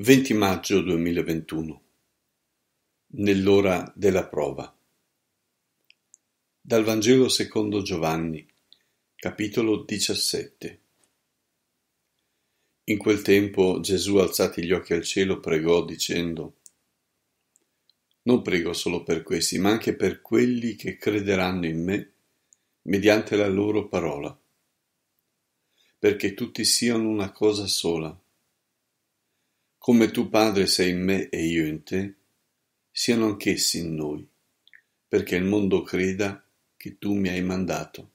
20 maggio 2021 Nell'ora della prova Dal Vangelo secondo Giovanni, capitolo 17 In quel tempo Gesù alzati gli occhi al cielo pregò dicendo Non prego solo per questi, ma anche per quelli che crederanno in me mediante la loro parola, perché tutti siano una cosa sola come tu Padre sei in me e io in te, siano anch'essi in noi, perché il mondo creda che tu mi hai mandato.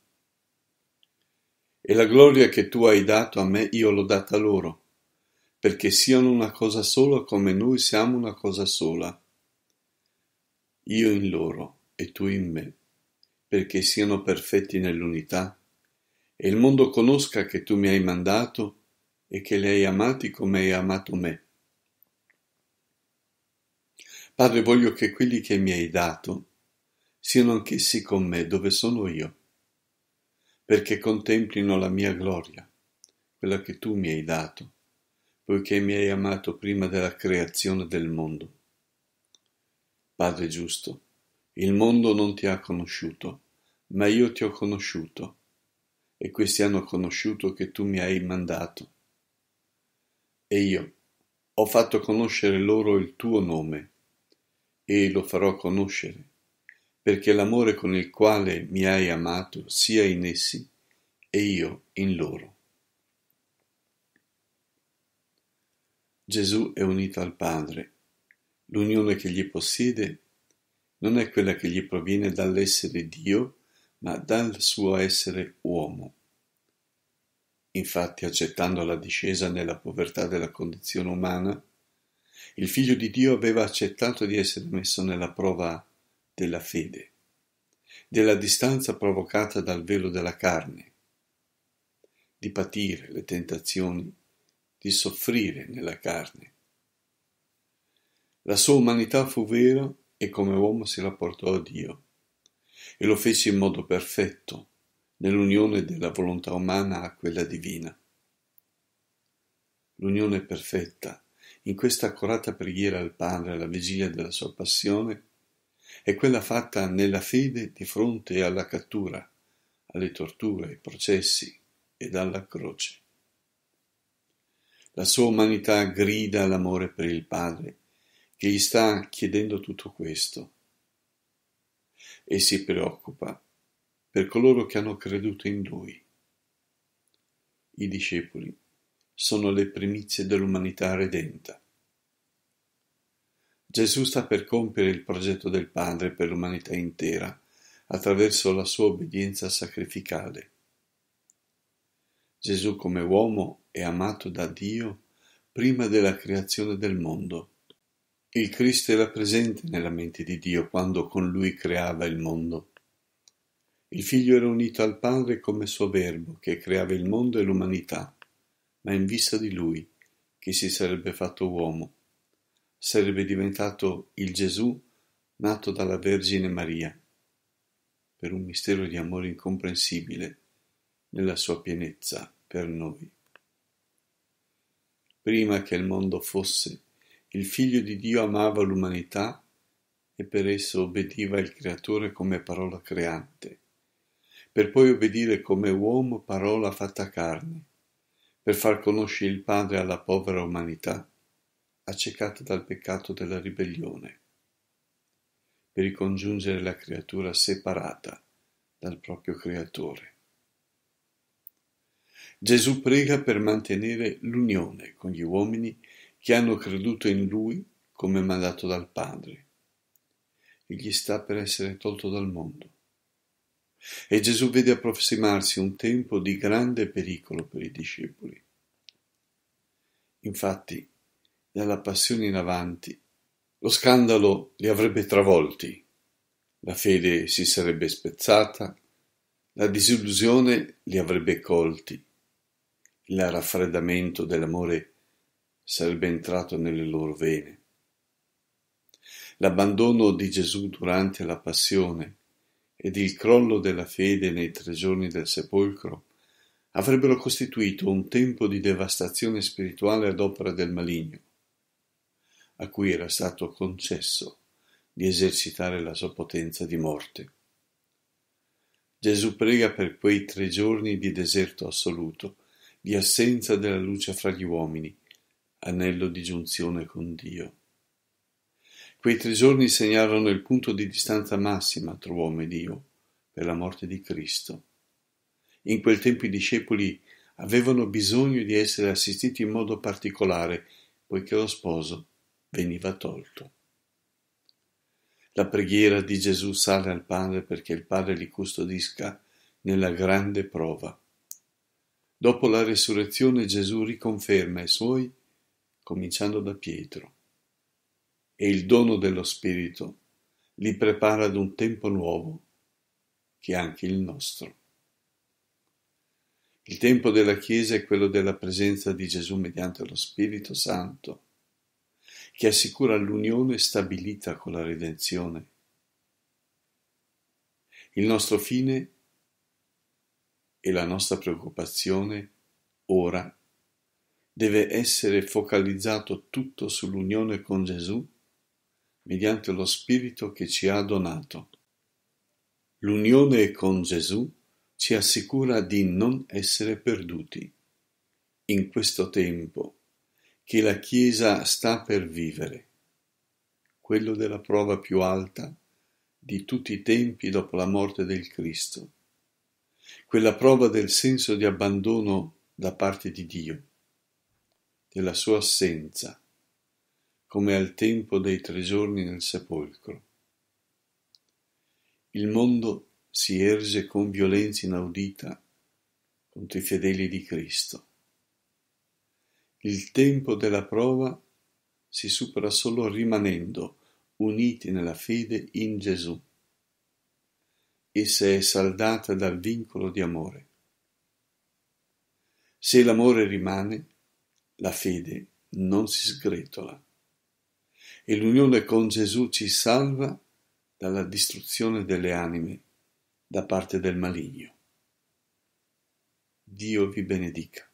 E la gloria che tu hai dato a me io l'ho data loro, perché siano una cosa sola come noi siamo una cosa sola. Io in loro e tu in me, perché siano perfetti nell'unità, e il mondo conosca che tu mi hai mandato e che li hai amati come hai amato me Padre, voglio che quelli che mi hai dato siano anch'essi con me dove sono io, perché contemplino la mia gloria, quella che tu mi hai dato, poiché mi hai amato prima della creazione del mondo. Padre giusto, il mondo non ti ha conosciuto, ma io ti ho conosciuto, e questi hanno conosciuto che tu mi hai mandato. E io ho fatto conoscere loro il tuo nome e lo farò conoscere, perché l'amore con il quale mi hai amato sia in essi e io in loro. Gesù è unito al Padre. L'unione che gli possiede non è quella che gli proviene dall'essere Dio, ma dal suo essere uomo. Infatti, accettando la discesa nella povertà della condizione umana, il figlio di Dio aveva accettato di essere messo nella prova della fede, della distanza provocata dal velo della carne, di patire le tentazioni, di soffrire nella carne. La sua umanità fu vera e come uomo si rapportò a Dio e lo fece in modo perfetto nell'unione della volontà umana a quella divina. L'unione perfetta in questa accurata preghiera al Padre alla vigilia della sua passione è quella fatta nella fede di fronte alla cattura, alle torture, ai processi e alla croce. La sua umanità grida l'amore per il Padre che gli sta chiedendo tutto questo e si preoccupa per coloro che hanno creduto in lui, i discepoli sono le primizie dell'umanità redenta. Gesù sta per compiere il progetto del Padre per l'umanità intera attraverso la sua obbedienza sacrificale. Gesù come uomo è amato da Dio prima della creazione del mondo. Il Cristo era presente nella mente di Dio quando con lui creava il mondo. Il Figlio era unito al Padre come suo Verbo che creava il mondo e l'umanità ma in vista di lui, che si sarebbe fatto uomo. Sarebbe diventato il Gesù nato dalla Vergine Maria, per un mistero di amore incomprensibile nella sua pienezza per noi. Prima che il mondo fosse, il Figlio di Dio amava l'umanità e per esso obbediva il Creatore come parola creante, per poi obbedire come uomo parola fatta carne per far conoscere il Padre alla povera umanità, accecata dal peccato della ribellione, per ricongiungere la creatura separata dal proprio Creatore. Gesù prega per mantenere l'unione con gli uomini che hanno creduto in Lui come mandato dal Padre. Egli sta per essere tolto dal mondo e Gesù vede approssimarsi un tempo di grande pericolo per i discepoli. Infatti, dalla passione in avanti, lo scandalo li avrebbe travolti, la fede si sarebbe spezzata, la disillusione li avrebbe colti, il raffreddamento dell'amore sarebbe entrato nelle loro vene. L'abbandono di Gesù durante la passione ed il crollo della fede nei tre giorni del sepolcro avrebbero costituito un tempo di devastazione spirituale ad opera del maligno, a cui era stato concesso di esercitare la sua potenza di morte. Gesù prega per quei tre giorni di deserto assoluto, di assenza della luce fra gli uomini, anello di giunzione con Dio. Quei tre giorni segnarono il punto di distanza massima tra uomo e Dio per la morte di Cristo. In quel tempo i discepoli avevano bisogno di essere assistiti in modo particolare, poiché lo sposo veniva tolto. La preghiera di Gesù sale al Padre perché il Padre li custodisca nella grande prova. Dopo la resurrezione Gesù riconferma i suoi, cominciando da Pietro e il dono dello Spirito li prepara ad un tempo nuovo, che è anche il nostro. Il tempo della Chiesa è quello della presenza di Gesù mediante lo Spirito Santo, che assicura l'unione stabilita con la redenzione. Il nostro fine e la nostra preoccupazione ora deve essere focalizzato tutto sull'unione con Gesù mediante lo Spirito che ci ha donato. L'unione con Gesù ci assicura di non essere perduti in questo tempo che la Chiesa sta per vivere, quello della prova più alta di tutti i tempi dopo la morte del Cristo, quella prova del senso di abbandono da parte di Dio, della sua assenza, come al tempo dei tre giorni nel sepolcro. Il mondo si erge con violenza inaudita contro i fedeli di Cristo. Il tempo della prova si supera solo rimanendo uniti nella fede in Gesù. Essa è saldata dal vincolo di amore. Se l'amore rimane, la fede non si sgretola e l'unione con Gesù ci salva dalla distruzione delle anime da parte del maligno. Dio vi benedica.